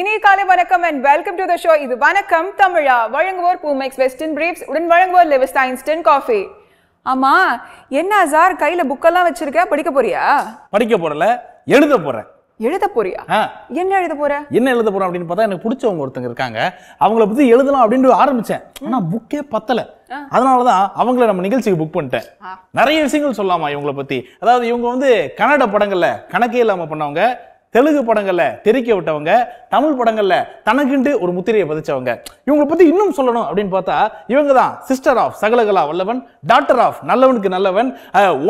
இனி காலை வணக்கம் and welcome to the show இது வணக்கம் தமிழா வழங்குவோர் பூமெக்ஸ் வெஸ்டர்ன் பிரீப்ஸ் உடன் வழங்குவோர் லெவிஸ் ஐன்ஸ்டன் காஃபி ஆமா என்ன சார் கையில புக்கெல்லாம் வச்சிருக்க படிக்க போறியா படிக்க போறல எழுத போறேன் எழுத போறியா என்ன எழுத போற என்ன எழுத போறோம் அப்படின்னு பார்த்தா எனக்கு பிடிச்சவங்க ஒருத்தங்க இருக்காங்க அவங்கள பத்தி எழுதலாம் அப்படின்னு ஆரம்பிச்சேன் ஆனா புக்கே பத்தல அதனாலதான் அவங்கள நம்ம நிகழ்ச்சிக்கு புக் பண்ணிட்டேன் நிறைய விஷயங்கள் சொல்லாமா இவங்கள பத்தி அதாவது இவங்க வந்து கன்னட படங்கள்ல கணக்கே இல்லாம பண்ணவங்க தெலுங்கு படங்களில் தெரிக்க விட்டவங்க தமிழ் படங்களில் தனக்குண்டு ஒரு முத்திரையை பதிச்சவங்க இவங்களை பற்றி இன்னும் சொல்லணும் அப்படின்னு பார்த்தா இவங்க தான் சிஸ்டர் ஆஃப் சகலகலா வல்லவன் டாக்டர் ஆஃப் நல்லவனுக்கு நல்லவன்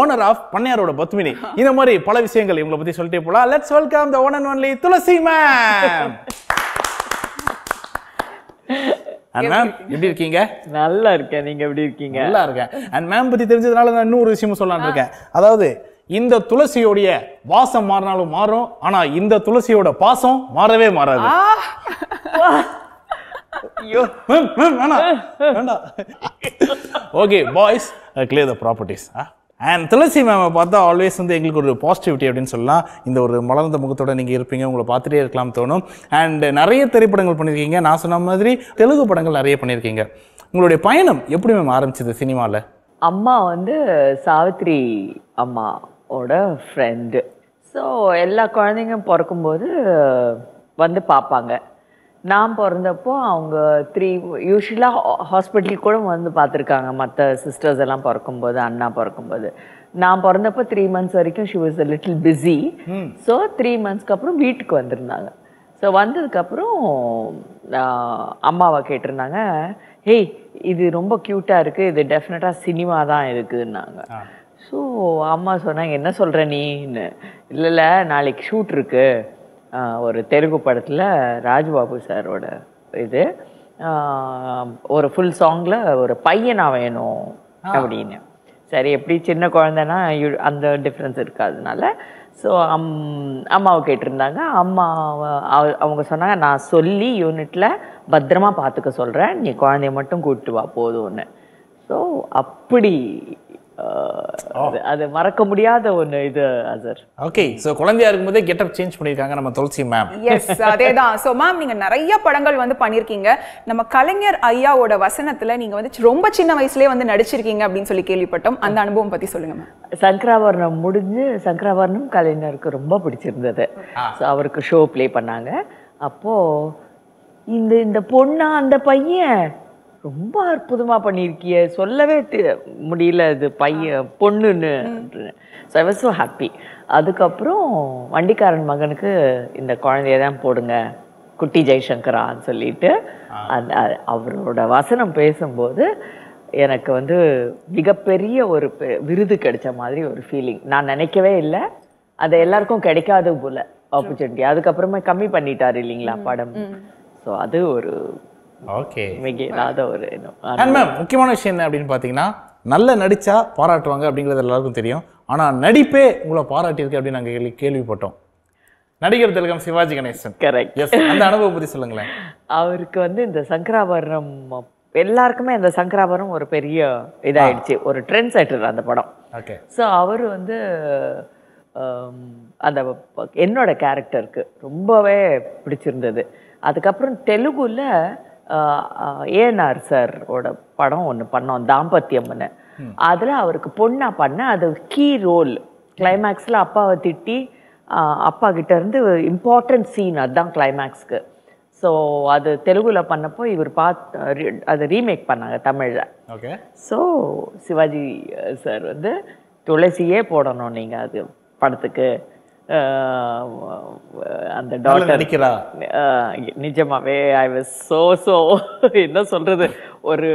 ஓனர் ஆஃப் பண்ணையாரோட பத்மினி இந்த மாதிரி பல விஷயங்கள் இவங்களை பற்றி சொல்லிட்டே போலாம் let's welcome the one and only Thulasi ma'am எப்படி இருக்கீங்க நல்லா இருக்கேன் நீங்க எப்படி இருக்கீங்க நல்லா இருக்கேன் அண்ட் மேம் பத்தி தெரிஞ்சதுனால நான் இன்னொரு விஷயமும் சொல்லலாம்னு இருக்கேன் அதாவது இந்த துளசியோடைய வாசம் மாறினாலும் மாறும் ஆனா இந்த துளசியோட பாசம் மாறவே மாறாது okay boys clear the properties and Thulasi ma'am பார்த்தா ஆல்வேஸ் வந்து எங்களுக்கு ஒரு பாசிட்டிவிட்டி அப்படின்னு சொல்லலாம் இந்த ஒரு மலர்ந்த முகத்தோட நீங்கள் இருப்பீங்க உங்களை பார்த்துட்டே இருக்கலாம் தோணும் அண்ட் நிறைய திரைப்படங்கள் பண்ணியிருக்கீங்க நான் சொன்ன மாதிரி தெலுங்கு படங்கள் நிறைய பண்ணியிருக்கீங்க உங்களுடைய பயணம் எப்படி மேம் ஆரம்பிச்சது சினிமாவில் அம்மா வந்து சாவித்ரி அம்மா ஓட ஃப்ரெண்டு ஸோ எல்லா குழந்தைங்க பிறக்கும்போது வந்து பார்ப்பாங்க நான் பிறந்தப்போ அவங்க த்ரீ யூஸ்வலாக ஹாஸ்பிட்டல் கூட வந்து பார்த்துருக்காங்க மற்ற சிஸ்டர்ஸ் எல்லாம் பிறக்கும்போது அண்ணா பிறக்கும்போது நான் பிறந்தப்போ த்ரீ மந்த்ஸ் வரைக்கும் she was a little busy so three மந்த்ஸ்க்கு அப்புறம் வீட்டுக்கு வந்திருந்தாங்க ஸோ வந்ததுக்கப்புறம் அம்மாவை கேட்டிருந்தாங்க ஹேய் இது ரொம்ப க்யூட்டாக இருக்குது இது டெஃபினட்டாக சினிமா தான் இருக்குதுன்னாங்க ஸோ அம்மா சொன்னாங்க என்ன சொல்கிற நீன்னு இல்லை இல்லை நாளைக்கு ஷூட் இருக்கு ஒரு தெலுங்கு படத்தில் ராஜ்பாபு சாரோட இது ஒரு ஃபுல் சாங்கில் ஒரு பையனாக வேணும் அப்படின்னு சரி எப்படி சின்ன குழந்தைனா அந்த டிஃப்ரென்ஸ் இருக்காதனால ஸோ அம் அம்மாவை கேட்டிருந்தாங்க அம்மா அவங்க சொன்னாங்க நான் சொல்லி யூனிட்டில் பத்திரமா பார்த்துக்க சொல்கிறேன் நீ குழந்தைய மட்டும் கூப்பிட்டு வா போதும்னு ஸோ அப்படி அது மறக்க முடியாத ஒன்று இது அசர் ஓகே ஸோ குழந்தையா இருக்கும்போதே கெட்டப் சேஞ்ச் பண்ணியிருக்காங்க நம்ம துளசி மேம் எஸ் அதேதான் சோ ஸோ மேம் நீங்க நிறைய படங்கள் வந்து பண்ணிருக்கீங்க நம்ம கலைஞர் ஐயாவோட வசனத்துல நீங்க வந்து ரொம்ப சின்ன வயசுலயே வந்து நடிச்சிருக்கீங்க அப்படின்னு சொல்லி கேள்விப்பட்டோம் அந்த அனுபவம் பத்தி சொல்லுங்க மேம் சங்கராபரணம் முடிஞ்சு சங்கராபரணம் கலைஞருக்கு ரொம்ப பிடிச்சிருந்தது ஸோ அவருக்கு ஷோ ப்ளே பண்ணாங்க அப்போ இந்த இந்த பொண்ணா அந்த பையன் ரொம்ப அற்புதமாக பண்ணியிருக்கிய சொல்லவே முடியல இது பையன் பொண்ணுன்னு ஸோ ஐ ஸோ ஹாப்பி அதுக்கப்புறம் வண்டிக்காரன் மகனுக்கு இந்த குழந்தைய தான் போடுங்க குட்டி ஜெய்சங்கரான்னு சொல்லிட்டு அந்த அவரோட வசனம் பேசும்போது எனக்கு வந்து மிகப்பெரிய ஒரு விருது கிடைச்ச மாதிரி ஒரு ஃபீலிங் நான் நினைக்கவே இல்லை அது எல்லாருக்கும் கிடைக்காது போல ஆப்பர்ச்சுனிட்டி அதுக்கப்புறமே கம்மி பண்ணிட்டாரு இல்லைங்களா படம் ஸோ அது ஒரு ஓகே இன்னைக்கு இல்லாத ஒரு அண்ட் மேம் முக்கியமான விஷயம் என்ன அப்படின்னு பார்த்தீங்கன்னா நல்லா நடித்தா பாராட்டுவாங்க அப்படிங்கிறது எல்லாருக்கும் தெரியும் ஆனால் நடிப்பே உங்களை பாராட்டியிருக்கு அப்படின்னு நாங்கள் கேள்வி கேள்விப்பட்டோம் நடிகர் திலகம் சிவாஜி கணேசன் கரெக்ட் எஸ் அந்த அனுபவம் பற்றி சொல்லுங்களேன் அவருக்கு வந்து இந்த சங்கராபரணம் எல்லாருக்குமே அந்த சங்கராபரம் ஒரு பெரிய இதாகிடுச்சு ஒரு ட்ரெண்ட் செட்டர் அந்த படம் ஓகே ஸோ அவர் வந்து அந்த என்னோட கேரக்டருக்கு ரொம்பவே பிடிச்சிருந்தது அதுக்கப்புறம் தெலுங்குல ஏஎன்ஆர் சாரோட படம் ஒன்று பண்ணோம் தாம்பத்தியம்னு அதில் அவருக்கு பொண்ணாக பண்ண அது கீ ரோல் கிளைமேக்ஸில் அப்பாவை திட்டி அப்பா கிட்டேருந்து இம்பார்ட்டன்ட் சீன் அதுதான் கிளைமேக்ஸ்க்கு ஸோ அது தெலுங்கில் பண்ணப்போ இவர் பார்த்து அதை ரீமேக் பண்ணாங்க தமிழில் ஓகே ஸோ சிவாஜி சார் வந்து துளசியே போடணும் நீங்கள் அது படத்துக்கு அந்த டாக்டர் நடிக்கிறா நிஜமாவே ஐ வாஸ் சோ சோ என்ன சொல்றது ஒரு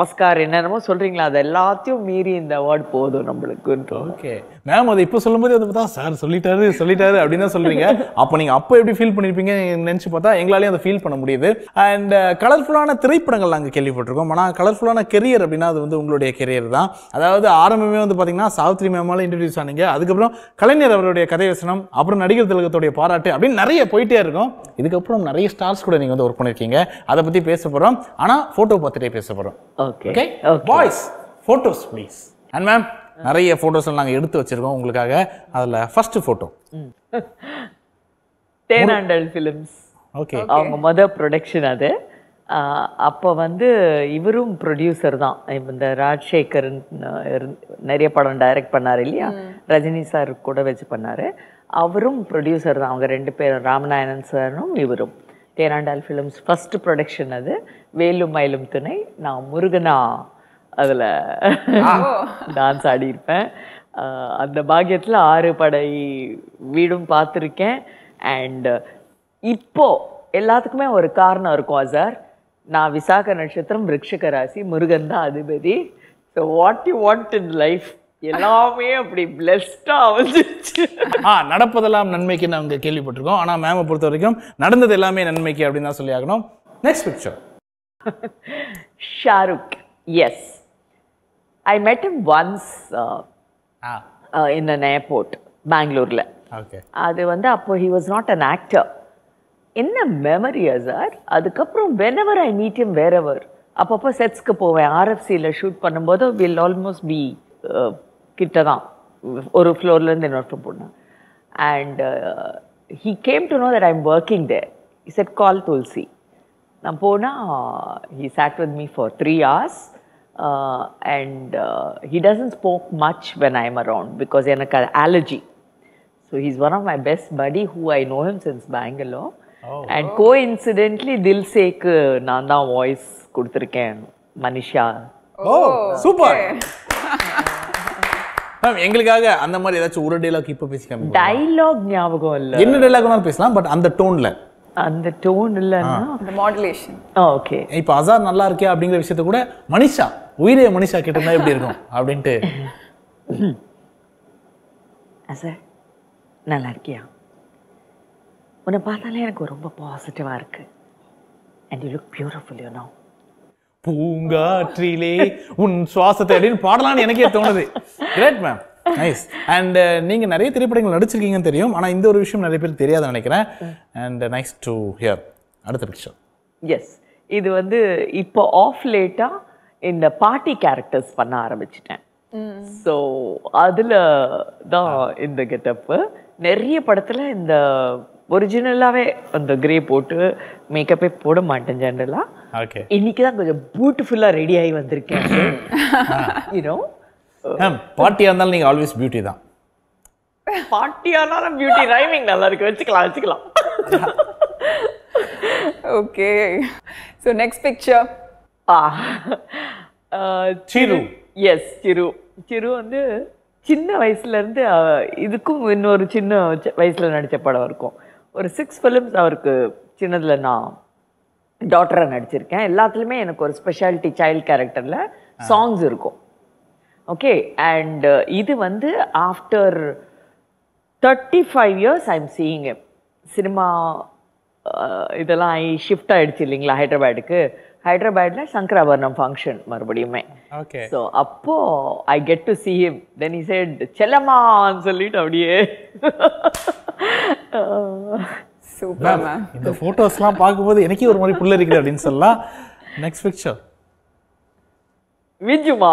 ஆஸ்கார் என்னென்னமோ சொல்றீங்களா அது எல்லாத்தையும் மீறி இந்த அவார்டு போதும் நம்மளுக்கு ஓகே மேம் அதை இப்போ சொல்லும்போது அதை பார்த்தா சார் சொல்லிட்டாரு சொல்லிட்டாரு அப்படின்னு தான் சொல்றீங்க அப்போ நீங்கள் அப்போ எப்படி ஃபீல் பண்ணியிருப்பீங்க நினச்சி பார்த்தா எங்களாலேயும் அதை ஃபீல் பண்ண முடியுது அண்ட் கலர்ஃபுல்லான uh, திரைப்படங்கள் நாங்கள் கேள்விப்பட்டிருக்கோம் ஆனால் கலர்ஃபுல்லான கெரியர் அப்படின்னா அது வந்து உங்களுடைய கெரியர் தான் அதாவது ஆரம்பமே வந்து பார்த்தீங்கன்னா சாவித்ரி மேமால இன்ட்ரடியூஸ் ஆனீங்க அதுக்கப்புறம் கலைஞர் அவருடைய கதை வசனம் அப்புறம் நடிகர் திலகத்துடைய பாராட்டு அப்படின்னு நிறைய போயிட்டே இருக்கும் இதுக்கப்புறம் நிறைய ஸ்டார்ஸ் கூட நீங்கள் வந்து ஒர்க் பண்ணியிருக்கீங்க அதை பற்றி பேச போகிறோம் ஆனால் ஃபோட்டோ பார்த்துட்டே பேச போகிறோம் okay boys photos please and ma'am நிறைய ஃபோட்டோஸ்லாம் நாங்கள் எடுத்து வச்சுருக்கோம் உங்களுக்காக அதில் first photo Thenandal films okay அவங்க மொதல் ப்ரொடக்ஷன் அது அப்போ வந்து இவரும் ப்ரொடியூசர் தான் இந்த ராஜசேகர் நிறைய படம் டைரக்ட் பண்ணார் இல்லையா ரஜினி சார் கூட வச்சு பண்ணார் அவரும் ப்ரொடியூசர் தான் அவங்க ரெண்டு பேரும் ராமநாயணன் சாரும் இவரும் தேனாண்டால் ஃபிலிம்ஸ் ஃபர்ஸ்ட் ப்ரொடக்ஷன் அது வேலும் மயிலும் துணை நான் முருகனா அதில் டான்ஸ் ஆடியிருப்பேன் அந்த பாக்கியத்தில் ஆறு படை வீடும் பார்த்துருக்கேன் அண்டு இப்போது எல்லாத்துக்குமே ஒரு காரணம் இருக்கும் அசார் நான் விசாக நட்சத்திரம் ரிக்ஷக ராசி முருகன் தான் அதிபதி so what you want in life எல்லாமே அப்படி பிளஸ்டாக அமைஞ்சிச்சு ஆ நடப்பதெல்லாம் நன்மைக்கு நாங்கள் கேள்விப்பட்டிருக்கோம் ஆனால் மேமை பொறுத்த வரைக்கும் நடந்தது எல்லாமே நன்மைக்கு அப்படின்னு தான் சொல்லி ஆகணும் next picture Shahrukh yes I met him once in an airport பெங்களூரில் அது வந்து அப்போ he was not an actor என்ன மெமரியா சார் அதுக்கப்புறம் whenever I meet him wherever அப்பப்போ செட்ஸ்க்கு போவேன் ஆர்எஃப்சியில் ஷூட் பண்ணும்போது வில் ஆல்மோஸ்ட் பி கிட்ட தான் ஒரு ஃப்ளோர்லேருந்து இன்னொரு போனேன் and he came to know that I working there is at call Thulasi நான் போனால் he chat with me for three hours Uh, and uh, he doesn't smoke much when I'm around because he has an allergy. So he's one of my best buddy who I know him since Bangalore. Oh, and oh. coincidentally, Dil Sek நான் voice voice கொடுத்துருக்கேன் Oh, super! Super ma'am எங்களுக்காக அந்த மாதிரி ஏதாச்சும் ஒரு dialogue இப்போ பேசிக்காம dialogue ஞாபகம் இல்லை என்ன டைலாக்னாலும் பேசலாம் பட் அந்த டோன்ல அந்த டோன் இல்லைன்னா அந்த மாடுலேஷன் ஓகே இப்போ அசார் நல்லா இருக்கே அப்படிங்கிற விஷயத்த கூட மனிஷா உயிரிய மனிஷா கிட்ட இருந்தா எப்படி இருக்கும் அப்படின்ட்டு அசார் நல்லா இருக்கியா உன்னை பார்த்தாலே எனக்கு ரொம்ப பாசிட்டிவா இருக்கு and you look beautiful you know பூங்காற்றிலே உன் சுவாசத்தை அப்படின்னு பாடலாம்னு எனக்கே தோணுது கிரேட் மேம் நைஸ் அண்ட் நீங்கள் நிறைய திரைப்படங்கள் நடிச்சிருக்கீங்கன்னு தெரியும் ஆனால் இந்த ஒரு விஷயம் நிறைய பேர் தெரியாத நினைக்கிறேன் அண்ட் நைஸ் டு ஹியர் அடுத்த பிக்சர் எஸ் இது வந்து இப்போ ஆஃப் லேட்டாக இந்த பாட்டி கேரக்டர்ஸ் பண்ண ஆரம்பிச்சிட்டேன் ஸோ அதில் தான் இந்த கெட்டப்பு நிறைய படத்தில் இந்த ஒரிஜினலாகவே அந்த கிரே போட்டு மேக்கப்பே போட மாட்டேன் ஜென்ரலாக இன்னைக்கு தான் கொஞ்சம் பியூட்டிஃபுல்லா ரெடி ஆகி வந்திருக்கேன் யூனோ பாட்டியாக இருந்தாலும் நீங்கள் ஆல்வேஸ் பியூட்டி தான் பாட்டியானாலும் பியூட்டி ரைமிங் நல்லா இருக்கு வச்சுக்கலாம் வச்சுக்கலாம் ஓகே ஸோ நெக்ஸ்ட் பிக்சர் ஆ சிறு எஸ் சிறு சிறு வந்து சின்ன வயசுலேருந்து இதுக்கும் இன்னொரு சின்ன வயசில் நடித்த படம் இருக்கும் ஒரு சிக்ஸ் ஃபிலிம்ஸ் அவருக்கு சின்னதில் நான் டாட்டராக நடிச்சிருக்கேன் எல்லாத்துலேயுமே எனக்கு ஒரு ஸ்பெஷாலிட்டி சைல்டு கேரக்டரில் சாங்ஸ் இருக்கும் ஓகே அண்ட் uh, இது வந்து after thirty five years I am seeing cinema இதெல்லாம் ஷிஃப்ட் ஆகிடுச்சு இல்லைங்களா ஹைதராபாத்துக்கு ஹைதராபாத்தில் சங்கராபரணம் ஃபங்க்ஷன் மறுபடியுமே ஓகே ஸோ அப்போது I get to see him then is at செல்லம்மான்னு சொல்லிட்டு அப்படியே சூப்பர் இந்த ஃபோட்டோஸ்லாம் பார்க்கும்போது எனக்கே ஒரு மாதிரி புள்ள இருக்குது அப்படின்னு சொல்லலாம் next picture Vijuma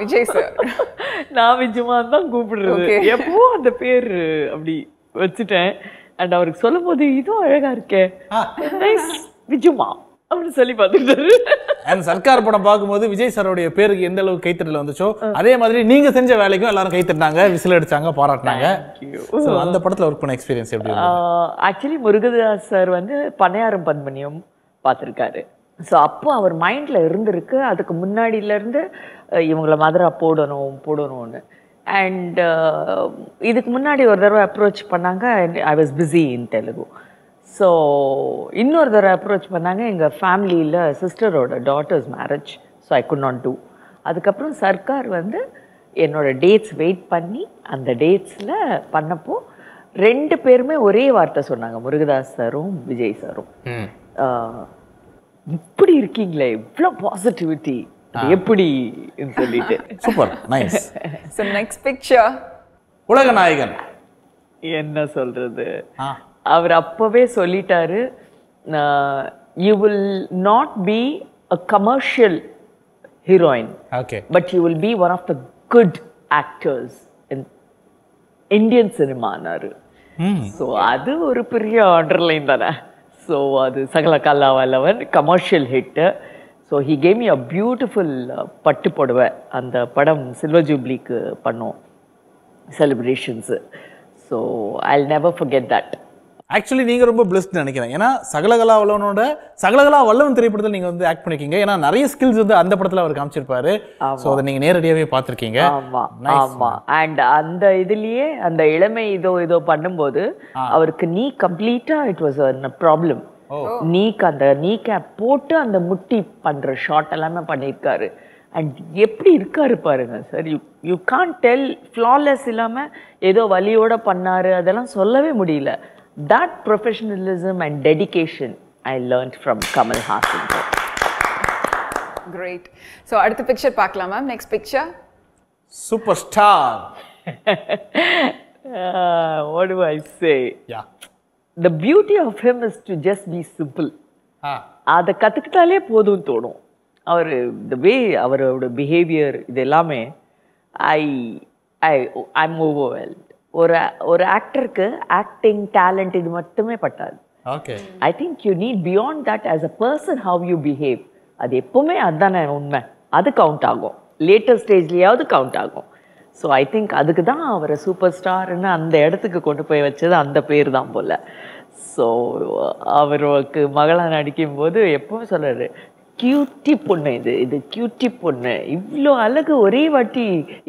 Vijay sir நான் விஜுமான்னு தான் கூப்பிடுறது எப்போ அந்த பேர் அப்படி வச்சுட்டேன் அண்ட் அவருக்கு சொல்லும் போது இதுவும் அழகா இருக்கே நைஸ் விஜுமா அப்படின்னு சொல்லி பார்த்துட்டாரு அண்ட் சர்க்கார் படம் பார்க்கும்போது விஜய் சாரோடைய பேருக்கு எந்த அளவுக்கு கைத்தட்டல் வந்துச்சோ அதே மாதிரி நீங்க செஞ்ச வேலைக்கும் எல்லாரும் கைத்தட்டினாங்க விசில் அடிச்சாங்க பாராட்டினாங்க அந்த படத்துல ஒர்க் பண்ண எக்ஸ்பீரியன்ஸ் எப்படி ஆக்சுவலி முருகதாஸ் சார் வந்து பனையாரம் பன்மணியம் பார்த்துருக்காரு ஸோ அப்போ அவர் மைண்டில் இருந்திருக்கு அதுக்கு முன்னாடியிலேருந்து இவங்களை மதுரா போடணும் போடணும்னு அண்ட் இதுக்கு முன்னாடி ஒரு தடவை அப்ரோச் பண்ணாங்க I was busy in Telugu so இன்னொரு தடவை அப்ரோச் பண்ணாங்க எங்கள் ஃபேமிலியில் சிஸ்டரோட daughters marriage so I could not do அதுக்கப்புறம் சர்க்கார் வந்து என்னோடய டேட்ஸ் வெயிட் பண்ணி அந்த டேட்ஸில் பண்ணப்போ ரெண்டு பேருமே ஒரே வார்த்தை சொன்னாங்க முருகதாஸ் சாரும் விஜய் சாரும் இப்படி இருக்கீங்களே இவ்வளோ பாசிட்டிவிட்டி எப்படி சொல்லிட்டு super nice so next picture உலக நாயகன் என்ன சொல்றது அவர் அப்பவே சொல்லிட்டாரு you will not be a commercial heroine okay but you will be one of the good actors in Indian சினிமானாரு ஸோ அது ஒரு பெரிய ஆர்டர்லைன் தானே ஸோ அது சகல கல்லாவல்லவன் commercial hit so he came a beautiful பட்டு புடவை அந்த படம் சில்வர் ஜூப்ளிக்கு பண்ணோம் celebrations so I never forget that actually நீங்கள் ரொம்ப பிளஸ்ட் நினைக்கிறேன் ஏன்னா சகலகலா வல்லவனோட சகலகலா வல்லவன் திரைப்படத்தில் நீங்கள் வந்து ஆக்ட் பண்ணிக்கிங்க ஏன்னா நிறைய ஸ்கில்ஸ் வந்து அந்த படத்தில் அவர் காமிச்சிருப்பாரு ஸோ அதை நீங்கள் நேரடியாகவே பார்த்துருக்கீங்க ஆமாம் ஆமாம் அண்ட் அந்த இதுலேயே அந்த இளமை இதோ இதோ பண்ணும்போது அவருக்கு நீ கம்ப்ளீட்டாக இட் வாஸ் ப்ராப்ளம் நீக் அந்த நீ கேப் போட்டு அந்த முட்டி பண்ணுற ஷார்ட் எல்லாமே பண்ணியிருக்காரு அண்ட் எப்படி இருக்காரு பாருங்க sir you you can tell flawless இல்லாமல் ஏதோ வழியோட பண்ணாரு அதெல்லாம் சொல்லவே முடியல That professionalism and dedication I learned from Kamal Haasan. Great. So, அடுத்த picture பார்க்கலாம் ma'am Next picture. Superstar. Uh, what do I say? Yeah. The beauty of him is to just be simple. அதை கற்றுக்கிட்டாலே போதும் Our the way, our அவரோட behaviour இது எல்லாமே I i I am overwhelmed ஒரு ஒரு ஆக்டருக்கு ஆக்டிங் டேலண்ட் இது மட்டுமே பட்டாது okay I think you need beyond that as a person how you behave அது எப்போவுமே அதுதானே உண்மை அது கவுண்ட் ஆகும் லேட்டஸ்ட் ஸ்டேஜ்லேயாவது கவுண்ட் ஆகும் ஸோ ஐ திங்க் அதுக்கு தான் அவரை சூப்பர் ஸ்டார்னு அந்த இடத்துக்கு கொண்டு போய் வச்சது அந்த பேர் தான் போல் ஸோ அவருக்கு மகளாக நடிக்கும் போது எப்பவும் சொல்கிறாரு கியூட்டி பொண்ணு இது இது கியூட்டி பொண்ணு இவ்வளோ அழகு ஒரே வாட்டி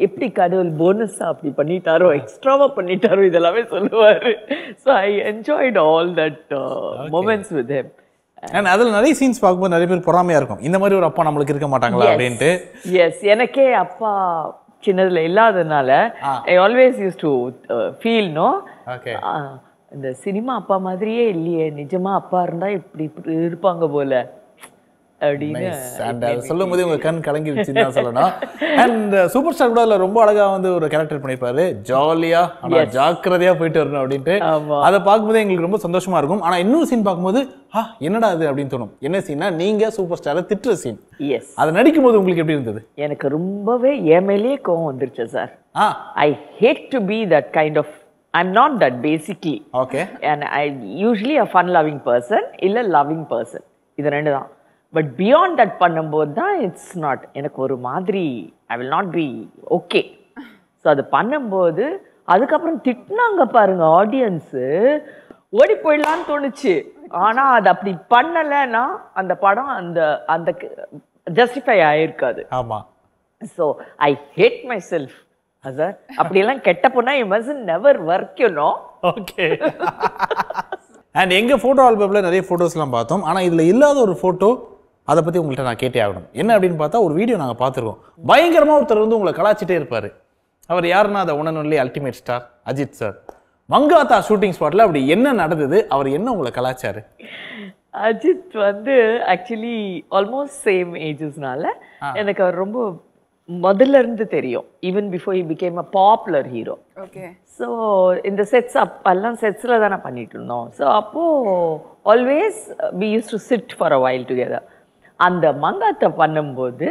எப்படி கடவுள் போனஸாக அப்படி பண்ணிட்டாரோ எக்ஸ்ட்ராவாக பண்ணிட்டாரோ இதெல்லாமே சொல்லுவார் so I enjoyed all that moments with him and அதில் நிறைய சீன்ஸ் பார்க்கும்போது நிறைய பேர் பொறாமையாக இருக்கும் இந்த மாதிரி ஒரு அப்பா நம்மளுக்கு இருக்க மாட்டாங்களா அப்படின்ட்டு எஸ் எனக்கே அப்பா சின்னதில் இல்லாததுனால I always used to feel no இந்த சினிமா அப்பா மாதிரியே இல்லையே நிஜமா அப்பா இருந்தால் இப்படி இருப்பாங்க போல அப்படின்னு uh, சொல்லும் போதே உங்கள் கண் கலங்கி வச்சு தான் சொல்லணும் அண்ட் சூப்பர் ஸ்டார் கூட அதில் ரொம்ப அழகாக வந்து ஒரு கேரக்டர் பண்ணியிருப்பாரு ஜாலியாக ஆனால் ஜாக்கிரதையாக போயிட்டு வரணும் அப்படின்ட்டு அதை பார்க்கும்போதே எங்களுக்கு ரொம்ப சந்தோஷமாக இருக்கும் ஆனால் இன்னொரு சீன் பார்க்கும்போது ஆ என்னடா அது அப்படின்னு தோணும் என்ன சீன்னா நீங்கள் சூப்பர் ஸ்டாரை திட்டுற சீன் எஸ் அதை நடிக்கும் போது உங்களுக்கு எப்படி இருந்தது எனக்கு ரொம்பவே ஏமேலே கோவம் வந்துருச்சு sir ah I hate to be that kind of I'm not that basically okay and I usually a fun loving person இல்லை லவ்விங் பர்சன் இது ரெண்டு தான் பட் பியாண்ட் தட் பண்ணும்போது தான் இட்ஸ் நாட் எனக்கு ஒரு மாதிரி I will not be okay so அது பண்ணும்போது அதுக்கப்புறம் திட்டினாங்க பாருங்க ஆடியன்ஸு ஓடி போயிடலான்னு தோணுச்சு ஆனால் அது அப்படி பண்ணலைன்னா அந்த படம் அந்த அந்த ஜஸ்டிஃபை ஆயிருக்காது ஆமாம் so I hate myself sir அப்படியெல்லாம் கெட்ட போனால் I must never work you know okay and எங்கள் ஃபோட்டோ ஆல்பமில் நிறைய ஃபோட்டோஸ்லாம் பார்த்தோம் ஆனால் இதில் இல்லாத ஒரு ஃபோட்டோ அதை பற்றி உங்கள்கிட்ட நான் கேட்டே ஆகணும் என்ன அப்படின்னு பார்த்தா ஒரு வீடியோ நாங்கள் பார்த்துருக்கோம் பயங்கரமாக ஒருத்தர் வந்து உங்களை கலாச்சிட்டே இருப்பார் அவர் யாருன்னா அதை உணர்நிலை ultimate star Ajith sir Mankatha shooting ஸ்பாட்டில் அப்படி என்ன நடந்தது அவர் என்ன உங்களை கலாச்சாரு அஜித் வந்து ஆக்சுவலி ஆல்மோஸ்ட் சேம் ஏஜஸ்னால எனக்கு அவர் ரொம்ப முதல்ல இருந்து தெரியும் even before he became a popular hero okay so இந்த செட்ஸ் அப் எல்லாம் செட்ஸில் தான் நான் பண்ணிட்டு இருந்தோம் ஸோ அப்போது always be used to sit for a while together அந்த மங்காத்தை பண்ணும்போது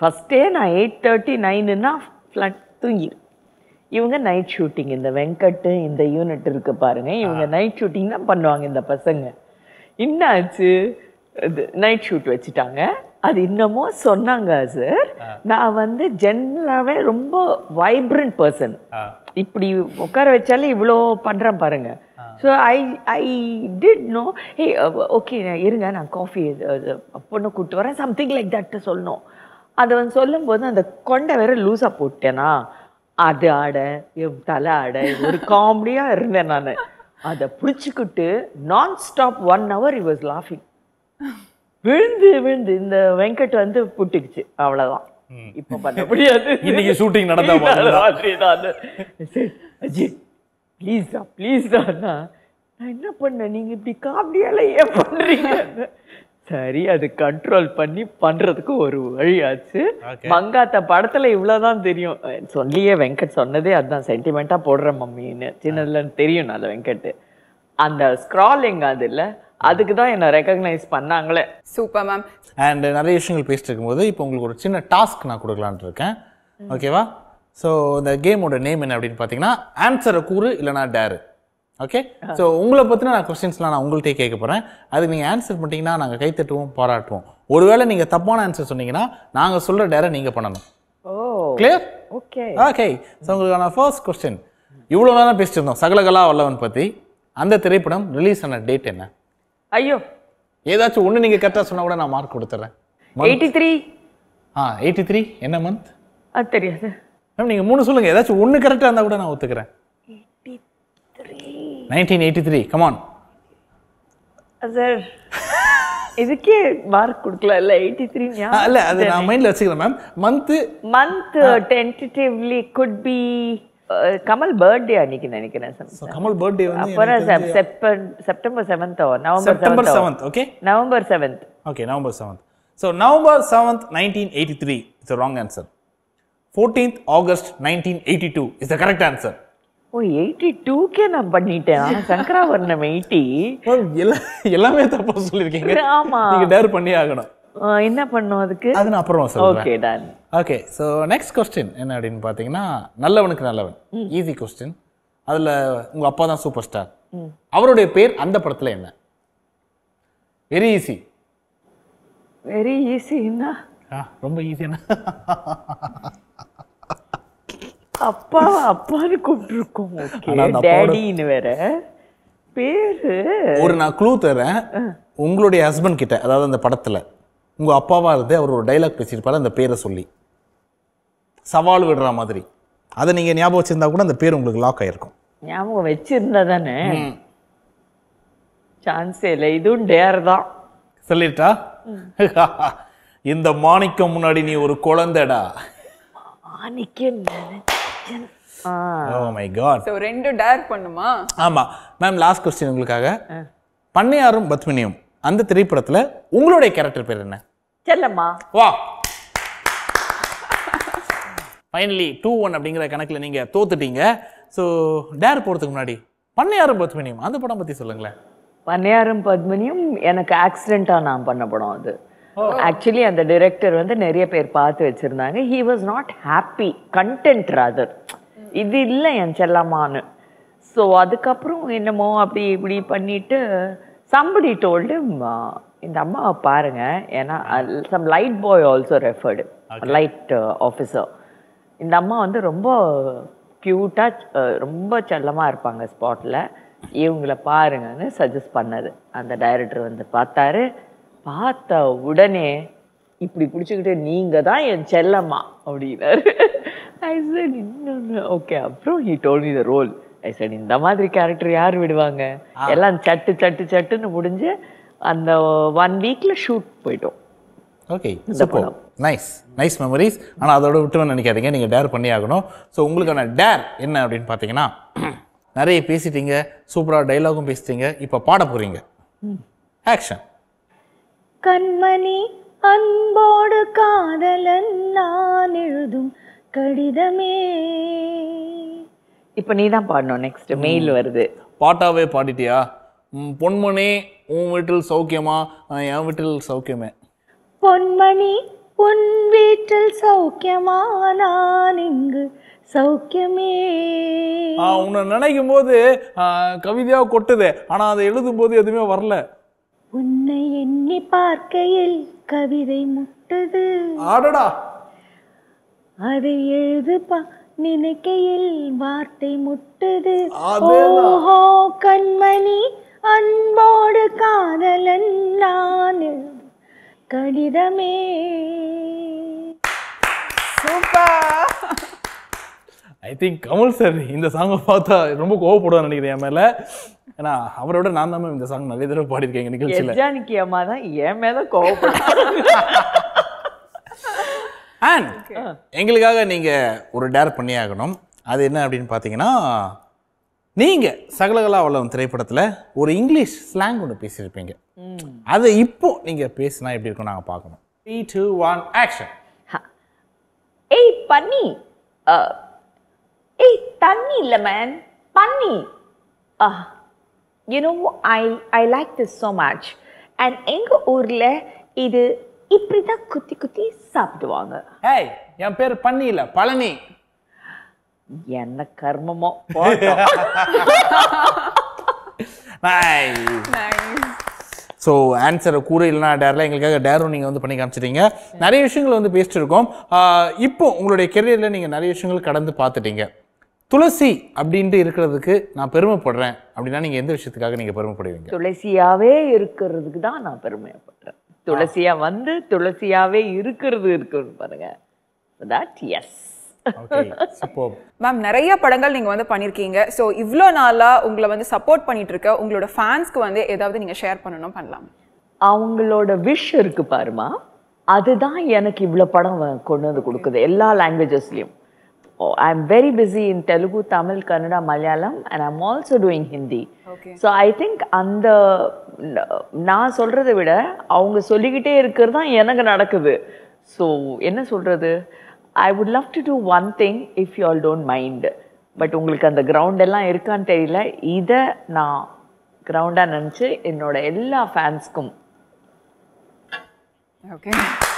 ஃபஸ்ட்டே நான் எயிட் தேர்ட்டி நைனுன்னா ஃப்ளட் தூங்கி இவங்க நைட் ஷூட்டிங் இந்த வெங்கட்டு இந்த யூனிட் இருக்குது பாருங்கள் இவங்க நைட் ஷூட்டிங் தான் பண்ணுவாங்க இந்த பசங்க என்னாச்சு இது நைட் ஷூட் வச்சுட்டாங்க அது இன்னமும் சொன்னாங்க சார் நான் வந்து ஜென்ரலாகவே ரொம்ப வைப்ரண்ட் பர்சன் இப்படி உட்கார வச்சாலே இவ்வளோ பண்ணுறேன் பாருங்க so I I did no hey okay இருங்க நான் காஃபி பொண்ணு கூப்பிட்டு வரேன் சம்திங் லைக் தட்டு சொல்லணும் அதை வந்து சொல்லும்போது அந்த கொண்டை வேற லூஸாக போட்டேனா அது ஆட தலை ஆட ஒரு காமெடியாக இருந்தேன் நான் அதை பிடிச்சிக்கிட்டு நான் stop one hour he was லாஃபிங் விழுந்து விழுந்து இந்த வெங்கட் வந்து புட்டுக்குச்சு அவ்வளோதான் இப்போ பண்ண முடியாது இன்னைக்கு ஷூட்டிங் நடந்த மாதிரி தான் அஜித் ப்ளீஸ்டா நான் என்ன பண்ணேன் நீங்கள் இப்படி காமெடியெல்லாம் ஏன் பண்றீங்க சரி அது கண்ட்ரோல் பண்ணி பண்ணுறதுக்கு ஒரு வழி ஆச்சு மங்காத்த படத்தில் இவ்வளோதான் தெரியும் சொல்லியே வெங்கட் சொன்னதே அதுதான் சென்டிமெண்ட்டாக போடுற மம்மின்னு சின்னதுல தெரியும் நான் அந்த வெங்கட் அந்த ஸ்க்ராலிங் அது இல்லை அதுக்கு தான் என்னை ரெக்கக்னைஸ் பண்ணாங்களே சூப்பர் மேம் அண்ட் நிறைய விஷயங்கள் பேசிட்டு இருக்கும்போது இப்போ உங்களுக்கு ஒரு சின்ன டாஸ்க் நான் கொடுக்கலான் இருக்கேன் ஓகேவா ஸோ இந்த கேமோட நேம் என்ன அப்படின்னு பார்த்தீங்கன்னா ஆன்சரை கூறு இல்லைனா டேரு ஓகே ஸோ உங்களை பற்றின நான் கொஸ்டின்ஸ்லாம் நான் உங்கள்கிட்ட கேட்க போகிறேன் அதுக்கு நீங்கள் ஆன்சர் பண்ணிட்டீங்கன்னா நாங்கள் கைத்தட்டுவோம் பாராட்டுவோம் ஒருவேளை நீங்கள் தப்பான ஆன்சர் சொன்னீங்கன்னா நாங்கள் சொல்கிற டேரை நீங்கள் பண்ணணும் கிளியர் ஓகே ஓகே ஸோ உங்களுக்கான ஃபர்ஸ்ட் கொஸ்டின் இவ்வளோ நேரம் பேசிட்டு இருந்தோம் சகலகலா வல்லவன் பற்றி அந்த திரைப்படம் ரிலீஸ் ஆன டேட் என்ன ஐயோ ஏதாச்சும் ஒன்று நீங்கள் கரெக்டாக சொன்னால் கூட நான் மார்க் கொடுத்துறேன் eighty three ah eighty three என்ன மந்த் அது தெரியாது மேம் நீங்கள் மூணு சொல்லுங்கள் ஏதாச்சும் ஒன்று கரெக்டாக இருந்தால் கூட நான் ஒத்துக்கிறேன் nineteen eighty three come on sir இதுக்கே மார்க் கொடுக்கல இல்ல எயிட்டி த்ரீ இல்ல அது நான் மைண்ட்ல வச்சுக்கிறேன் ma'am month month tentatively could be Kamal birthday அன்னைக்கு நினைக்கிறேன் கமல் பர்த்டே அப்புறம் September seventh November September seventh okay November seventh okay November seventh so November seventh nineteen eighty three it's wrong answer fourteenth August nineteen eighty two is the correct answer oh eighty டூக்கே நான் பண்ணிட்டேன் Shankarabharanam eighty எல்லாமே தப்பா சொல்லியிருக்கீங்க ஆமா நீங்க dare பண்ணி ஆகணும் என்ன பண்ணும் அதுக்கு அது நான் அப்புறம் சொல்றேன் okay done okay so next question என்ன அப்படின்னு பாத்தீங்கன்னா நல்லவனுக்கு நல்லவன் ஈஸி கொஸ்டின் அதுல உங்க அப்பா தான் சூப்பர் ஸ்டார் அவருடைய பேர் அந்த படத்துல என்ன வெரி ஈஸி வெரி ஈஸி என்ன ரொம்ப ஈஸியான அப்பா அப்பான்னு கூப்பிட்டுருக்கோம் டேடின்னு வேற பேரு ஒரு நான் க்ளூ தரேன் உங்களுடைய ஹஸ்பண்ட் கிட்ட அதாவது அந்த படத்துல உங்கள் அப்பாவாக இருந்து அவர் ஒரு டைலாக் பேசியிருப்பார் அந்த பேரை சொல்லி சவால் விடுற மாதிரி அதை நீங்கள் ஞாபகம் வச்சுருந்தா கூட அந்த பேர் உங்களுக்கு லாக் ஆகிருக்கும் ஞாபகம் வச்சுருந்தா தானே சான்ஸே இல்லை இதுவும் டேர் தான் சொல்லிட்டா இந்த மாணிக்கம் முன்னாடி நீ ஒரு குழந்தைடா oh ரெண்டு டேர் பண்ணுமா ஆமாம் மேம் லாஸ்ட் கொஸ்டின் உங்களுக்காக பண்ணையாரும் பத்மினியும் அந்த திரைப்படத்தில் உங்களுடைய கேரக்டர் பேர் என்ன செல்லம்மா வா ஃபைனலி டூ ஒன் அப்படிங்கிற கணக்கில் நீங்கள் தோத்துட்டீங்க ஸோ டேர் போகிறதுக்கு முன்னாடி பண்ணையாரும் பத்மினியும் அந்த படம் பற்றி சொல்லுங்களேன் பண்ணையாரும் பத்மினியும் எனக்கு ஆக்சிடெண்ட்டாக நான் பண்ண படம் அது ஆக்சுவலி அந்த டிரெக்டர் வந்து நிறைய பேர் பார்த்து வச்சுருந்தாங்க he was not happy content rather இது இல்லை என் செல்லம்மான்னு ஸோ அதுக்கப்புறம் என்னமோ அப்படி இப்படி பண்ணிட்டு சம்படி டோல்டு இந்த அம்மாவை பாருங்க ஏன்னா some light boy also referred light officer இந்த அம்மா வந்து ரொம்ப க்யூட்டாக ரொம்ப செல்லமாக இருப்பாங்க ஸ்பாட்டில் இவங்கள பாருங்கன்னு சஜஸ்ட் பண்ணது அந்த டைரக்டர் வந்து பார்த்தாரு பார்த்த உடனே இப்படி பிடிச்சிக்கிட்டு நீங்கள் தான் என் செல்லம்மா அப்படின்னாரு ஐ செட் இன்னொன்று ஓகே அப்புறம் he told the role I said இந்த மாதிரி கேரக்டர் யார் விடுவாங்க எல்லாம் சட்டு சட்டு சட்டுன்னு முடிஞ்சு அந்த ஒன் வீக்கில் ஷூட் போயிட்டோம் ஓகே நைஸ் நைஸ் மெமரிஸ் ஆனால் அதோட விட்டு நினைக்காதீங்க நீங்கள் டேர் பண்ணி ஆகணும் ஸோ உங்களுக்கான டேர் என்ன அப்படின்னு பார்த்தீங்கன்னா நிறைய பேசிட்டீங்க சூப்பராக டைலாகும் பேசிட்டீங்க இப்போ பாட போகிறீங்க ஆக்ஷன் கண்மணி அன்போடு காதலன் நான் எழுதும் கடிதமே இப்போ நீ தான் பாடணும் நெக்ஸ்ட் மெயில் வருது பாட்டாவே பாடிட்டியா பொன்மணி உன் வீட்டில் சௌக்கியமா என் வீட்டில் சௌக்கியமே பொன்மணி உன் வீட்டில் சௌக்கியமா நான் இங்கு சௌக்கியமே உன்னை நினைக்கும் போது கவிதையா கொட்டுது ஆனா அதை எழுதும் போது எதுவுமே வரல உன்னை எண்ணி பார்க்கையில் கவிதை முட்டுது ஆடடா அதை எழுதுப்பா நினைக்கையில் வார்த்தை முட்டுது ஓஹோ கண்மணி அன்போடு காதலன் நான் கடிதமே ஐ திங்க் கமல் சார் இந்த சாங்கை பார்த்தா ரொம்ப கோவப்படுவார் நினைக்கிறேன் என் மேலே ஏன்னா அவரோட நான் தான் இந்த சாங் நிறைய தடவை பாடியிருக்கேன் எங்கள் நிகழ்ச்சியில் ஜானகி அம்மா தான் என் மேலே கோவப்படுவாங்க அண்ட் எங்களுக்காக நீங்கள் ஒரு டேர் பண்ணி ஆகணும் அது என்ன அப்படின்னு பார்த்தீங்கன்னா நீங்கள் சகலகலா வளம் திரைப்படத்தில் ஒரு இங்கிலீஷ் ஸ்லாங் ஒன்று பேசியிருப்பீங்க அதை இப்போ நீங்கள் பேசினா எப்படி இருக்கும் நாங்கள் பார்க்கணும் த்ரீ டூ ஒன் ஆக்ஷன் ஏய் பன்னி ஏய் தண்ணி இல்லை மேன் பன்னி you know I I like this so much and எங்கள் ஊரில் இது இப்படி தான் குத்தி குத்தி சாப்பிடுவாங்க ஏய் என் பேர் பன்னி இல்லை பழனி என்ன கர்மமோ ஸோ ஆன்சரை கூட இல்லைனா டேரில் எங்களுக்காக டேரும் நீங்கள் வந்து பண்ணி காமிச்சிட்டீங்க நிறைய விஷயங்கள் வந்து பேசிட்டு இருக்கோம் இப்போ உங்களுடைய கெரியரில் நீங்கள் நிறைய விஷயங்கள் கடந்து பார்த்துட்டீங்க துளசி அப்படின்ட்டு இருக்கிறதுக்கு நான் பெருமைப்படுறேன் அப்படின்னா நீங்கள் எந்த விஷயத்துக்காக நீங்கள் பெருமைப்படுவீங்க துளசியாகவே இருக்கிறதுக்கு தான் நான் பெருமைப்படுறேன் துளசியாக வந்து துளசியாகவே இருக்கிறது இருக்கிறது பாருங்க தட் எஸ் மேம் நிறைய படங்கள் நீங்க வந்து பண்ணிருக்கீங்க ஸோ இவ்வளோ நாளா உங்களை வந்து சப்போர்ட் பண்ணிட்டு இருக்க உங்களோட ஃபேன்ஸ்க்கு வந்து ஏதாவது நீங்க ஷேர் பண்ணணும் பண்ணலாம் அவங்களோட விஷ் இருக்கு பாருமா அதுதான் எனக்கு இவ்வளோ படம் கொண்டு வந்து கொடுக்குது எல்லா லாங்குவேஜஸ்லையும் I am very busy in Telugu Tamil Kannada Malayalam and I'm also doing Hindi so I think அந்த நான் சொல்கிறத விட அவங்க சொல்லிக்கிட்டே இருக்கிறது தான் எனக்கு நடக்குது ஸோ என்ன சொல்கிறது I would love to do one thing if you all don't mind but உங்களுக்கு அந்த எல்லாம் இருக்கான்னு தெரியல இதை நான் கிரவுண்டாக நினச்சி என்னோட எல்லா ஃபேன்ஸ்க்கும் ஓகே